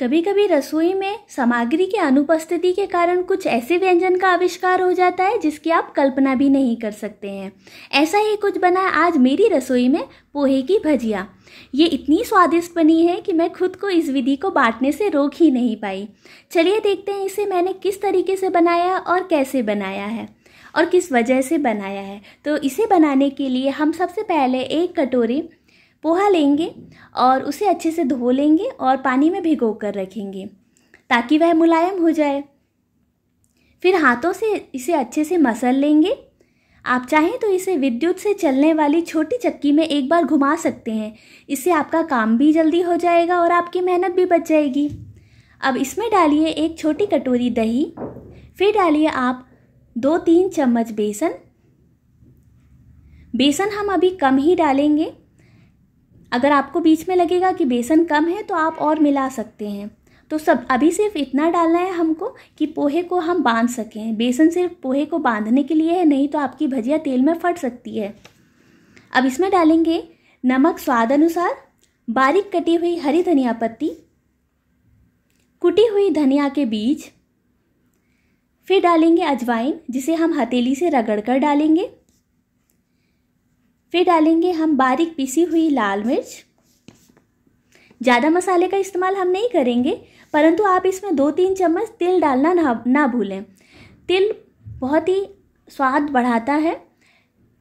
कभी कभी रसोई में सामग्री की अनुपस्थिति के कारण कुछ ऐसे व्यंजन का आविष्कार हो जाता है जिसकी आप कल्पना भी नहीं कर सकते हैं ऐसा ही कुछ बना आज मेरी रसोई में पोहे की भजिया ये इतनी स्वादिष्ट बनी है कि मैं खुद को इस विधि को बांटने से रोक ही नहीं पाई चलिए देखते हैं इसे मैंने किस तरीके से बनाया और कैसे बनाया है और किस वजह से बनाया है तो इसे बनाने के लिए हम सबसे पहले एक कटोरी पोहा लेंगे और उसे अच्छे से धो लेंगे और पानी में भिगो कर रखेंगे ताकि वह मुलायम हो जाए फिर हाथों से इसे अच्छे से मसल लेंगे आप चाहें तो इसे विद्युत से चलने वाली छोटी चक्की में एक बार घुमा सकते हैं इससे आपका काम भी जल्दी हो जाएगा और आपकी मेहनत भी बच जाएगी अब इसमें डालिए एक छोटी कटोरी दही फिर डालिए आप दो तीन चम्मच बेसन बेसन हम अभी कम ही डालेंगे अगर आपको बीच में लगेगा कि बेसन कम है तो आप और मिला सकते हैं तो सब अभी सिर्फ इतना डालना है हमको कि पोहे को हम बांध सकें बेसन सिर्फ पोहे को बांधने के लिए है नहीं तो आपकी भजिया तेल में फट सकती है अब इसमें डालेंगे नमक स्वाद अनुसार बारीक कटी हुई हरी धनिया पत्ती कुटी हुई धनिया के बीज फिर डालेंगे अजवाइन जिसे हम हथेली से रगड़ कर डालेंगे फिर डालेंगे हम बारीक पीसी हुई लाल मिर्च ज़्यादा मसाले का इस्तेमाल हम नहीं करेंगे परंतु आप इसमें दो तीन चम्मच तिल डालना ना ना भूलें तिल बहुत ही स्वाद बढ़ाता है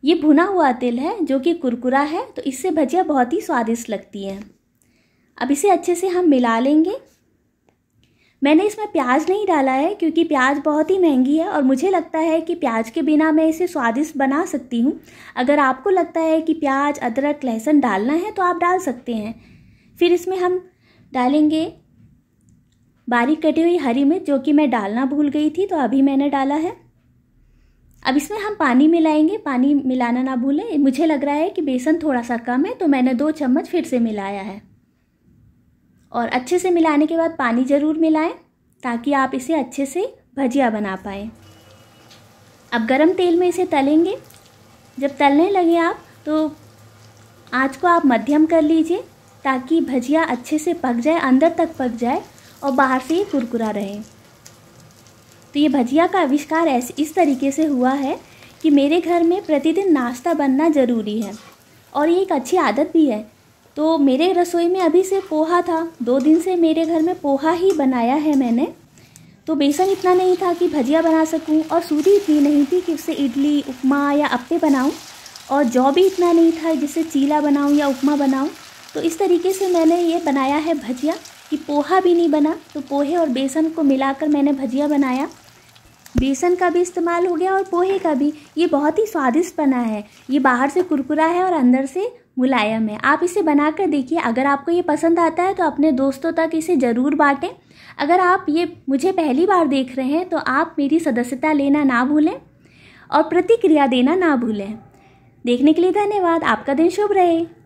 ये भुना हुआ तिल है जो कि कुरकुरा है तो इससे भजिया बहुत ही स्वादिष्ट लगती है अब इसे अच्छे से हम मिला लेंगे मैंने इसमें प्याज नहीं डाला है क्योंकि प्याज बहुत ही महंगी है और मुझे लगता है कि प्याज के बिना मैं इसे स्वादिष्ट बना सकती हूँ अगर आपको लगता है कि प्याज अदरक लहसुन डालना है तो आप डाल सकते हैं फिर इसमें हम डालेंगे बारीक कटी हुई हरी मिर्च जो कि मैं डालना भूल गई थी तो अभी मैंने डाला है अब इसमें हम पानी मिलाएंगे पानी मिलाना ना भूलें मुझे लग रहा है कि बेसन थोड़ा सा कम है तो मैंने दो चम्मच फिर से मिलाया है और अच्छे से मिलाने के बाद पानी ज़रूर मिलाएं ताकि आप इसे अच्छे से भजिया बना पाएँ अब गरम तेल में इसे तलेंगे जब तलने लगे आप तो आँच को आप मध्यम कर लीजिए ताकि भजिया अच्छे से पक जाए अंदर तक पक जाए और बाहर से ये कुरकुरा रहे तो ये भजिया का आविष्कार ऐसे इस तरीके से हुआ है कि मेरे घर में प्रतिदिन नाश्ता बनना ज़रूरी है और ये एक अच्छी आदत भी है तो मेरे रसोई में अभी से पोहा था दो दिन से मेरे घर में पोहा ही बनाया है मैंने तो बेसन इतना नहीं था कि भजिया बना सकूं और सूजी इतनी नहीं थी कि उससे इडली उपमा या अप्पे बनाऊं और जौ भी इतना नहीं था जिससे चीला बनाऊं या उपमा बनाऊं तो इस तरीके से मैंने ये बनाया है भजिया कि पोहा भी नहीं बना तो पोहे और बेसन को मिलाकर मैंने भजिया बनाया बेसन का भी इस्तेमाल हो गया और पोहे का भी ये बहुत ही स्वादिष्ट बना है ये बाहर से कुरकुरा है और अंदर से मुलायम है आप इसे बनाकर देखिए अगर आपको ये पसंद आता है तो अपने दोस्तों तक इसे ज़रूर बांटें अगर आप ये मुझे पहली बार देख रहे हैं तो आप मेरी सदस्यता लेना ना भूलें और प्रतिक्रिया देना ना भूलें देखने के लिए धन्यवाद आपका दिन शुभ रहे